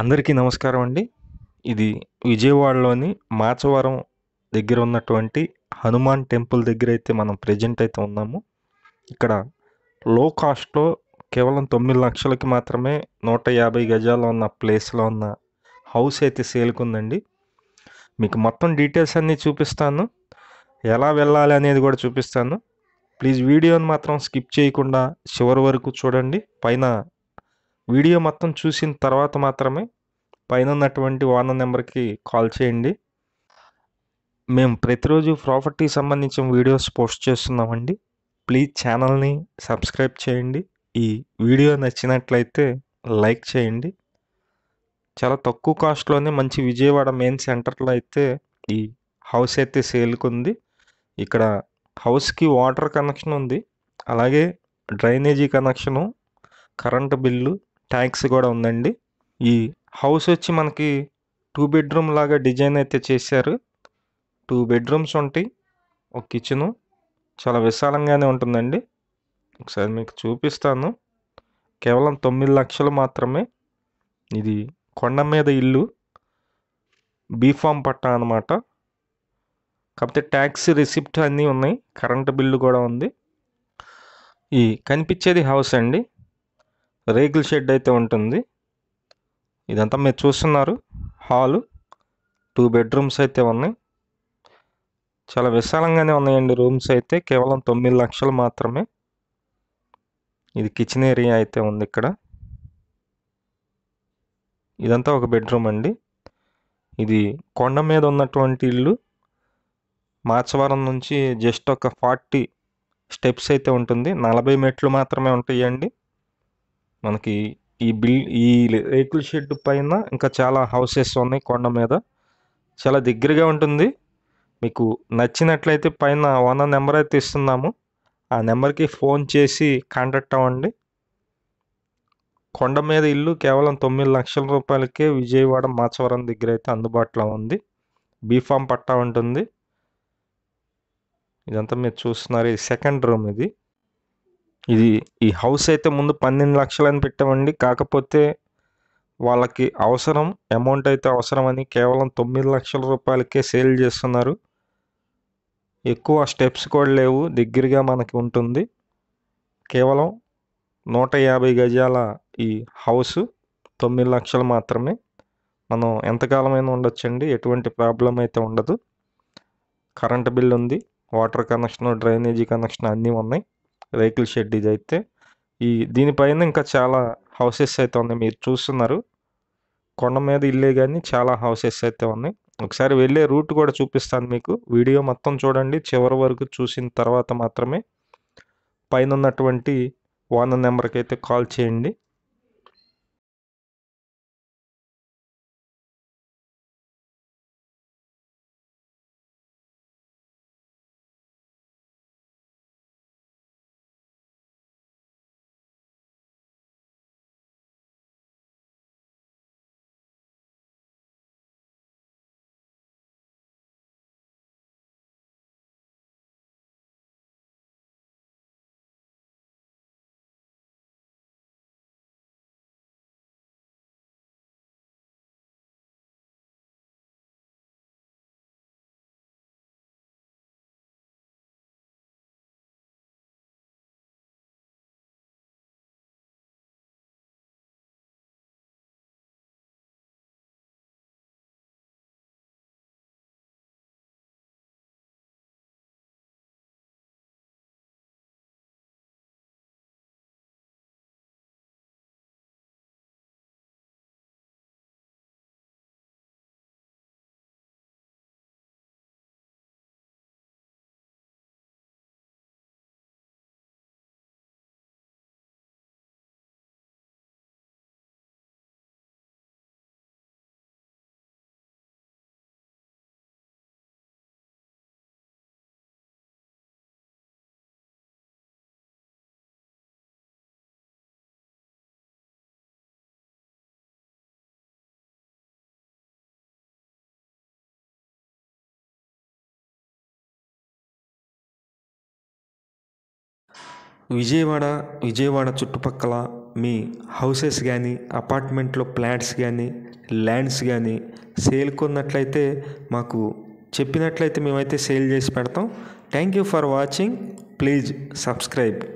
అందరికీ నమస్కారం అండి ఇది విజయవాడలోని మాచవరం దగ్గర ఉన్నటువంటి హనుమాన్ టెంపుల్ దగ్గర అయితే మనం ప్రజెంట్ అయితే ఉన్నాము ఇక్కడ లో కాస్ట్లో కేవలం తొమ్మిది లక్షలకి మాత్రమే నూట యాభై గజాలు ఉన్న ప్లేస్లో ఉన్న హౌస్ అయితే సేల్కుందండి మీకు మొత్తం డీటెయిల్స్ అన్నీ చూపిస్తాను ఎలా వెళ్ళాలి అనేది కూడా చూపిస్తాను ప్లీజ్ వీడియోని మాత్రం స్కిప్ చేయకుండా చివరి వరకు చూడండి పైన వీడియో మొత్తం చూసిన తర్వాత మాత్రమే పైన ఉన్నటువంటి ఓనర్ నెంబర్కి కాల్ చేయండి మేము ప్రతిరోజు ప్రాపర్టీ సంబంధించిన వీడియోస్ పోస్ట్ చేస్తున్నామండి ప్లీజ్ ఛానల్ని సబ్స్క్రైబ్ చేయండి ఈ వీడియో నచ్చినట్లయితే లైక్ చేయండి చాలా తక్కువ కాస్ట్లోనే మంచి విజయవాడ మెయిన్ సెంటర్లో అయితే ఈ హౌస్ అయితే సేల్కి ఉంది ఇక్కడ హౌస్కి వాటర్ కనెక్షన్ ఉంది అలాగే drainage connection current bill tanks కూడా ఉందండి ఈ హౌస్ వచ్చి మనకి టూ బెడ్రూమ్ లాగా డిజైన్ అయితే చేశారు టూ బెడ్రూమ్స్ ఉంటాయి ఒక కిచెను చాలా విశాలంగానే ఉంటుందండి ఒకసారి మీకు చూపిస్తాను కేవలం తొమ్మిది లక్షలు మాత్రమే ఇది కొండ మీద ఇల్లు బీఫామ్ పట్ట అనమాట కాకపోతే ట్యాక్స్ రిసిప్ట్ అన్నీ ఉన్నాయి కరెంటు బిల్లు కూడా ఉంది ఈ కనిపించేది హౌస్ అండి రేకుల షెడ్ అయితే ఉంటుంది ఇదంతా మీరు చూస్తున్నారు హాలు టూ బెడ్రూమ్స్ అయితే ఉన్నాయి చాలా విశాలంగానే ఉన్నాయండి రూమ్స్ అయితే కేవలం తొమ్మిది లక్షలు మాత్రమే ఇది కిచెన్ ఏరియా అయితే ఉంది ఇక్కడ ఇదంతా ఒక బెడ్రూమ్ అండి ఇది కొండ మీద ఉన్నటువంటి ఇల్లు మార్చవరం నుంచి జస్ట్ ఒక ఫార్టీ స్టెప్స్ అయితే ఉంటుంది నలభై మెట్లు మాత్రమే ఉంటాయండి మనకి ఈ బిల్ ఈ రేకుల షెడ్ పైన ఇంకా చాలా హౌసెస్ ఉన్నాయి కొండ మీద చాలా దగ్గరగా ఉంటుంది మీకు నచ్చినట్లయితే పైన ఓనర్ నెంబర్ అయితే ఇస్తున్నాము ఆ నెంబర్కి ఫోన్ చేసి కాంటాక్ట్ అవ్వండి కొండ మీద ఇల్లు కేవలం తొమ్మిది లక్షల రూపాయలకే విజయవాడ మాచవరం దగ్గర అయితే అందుబాటులో ఉంది బీఫామ్ పట్టా ఉంటుంది ఇదంతా మీరు చూస్తున్నారు ఇది సెకండ్ రూమ్ ఇది ఇది ఈ హౌస్ అయితే ముందు పన్నెండు లక్షలని పెట్టామండి కాకపోతే వాళ్ళకి అవసరం అమౌంట్ అయితే అవసరమని కేవలం తొమ్మిది లక్షల రూపాయలకే సేల్ చేస్తున్నారు ఎక్కువ స్టెప్స్ కూడా లేవు దగ్గరగా మనకి ఉంటుంది కేవలం నూట యాభై గజాల ఈ హౌస్ తొమ్మిది లక్షలు మాత్రమే మనం ఎంతకాలమైనా ఉండొచ్చండి ఎటువంటి ప్రాబ్లం అయితే ఉండదు కరెంట్ బిల్ ఉంది వాటర్ కనెక్షన్ డ్రైనేజీ కనెక్షన్ అన్నీ ఉన్నాయి రేకుల షెడ్ ఇది అయితే ఈ దీనిపైన ఇంకా చాలా హౌసెస్ అయితే ఉన్నాయి మీరు చూస్తున్నారు కొండ మీద ఇల్లే కానీ చాలా హౌసెస్ అయితే ఉన్నాయి ఒకసారి వెళ్ళే రూట్ కూడా చూపిస్తాను మీకు వీడియో మొత్తం చూడండి చివరి వరకు చూసిన తర్వాత మాత్రమే పైన ఉన్నటువంటి వాన నెంబర్కి అయితే కాల్ చేయండి విజయవాడ విజయవాడ చుట్టుపక్కల మీ హౌసెస్ కానీ అపార్ట్మెంట్లో ప్లాట్స్ కానీ ల్యాండ్స్ కానీ సేల్ కొన్నట్లయితే మాకు చెప్పినట్లయితే మేమైతే సేల్ చేసి పెడతాం thank you for watching please subscribe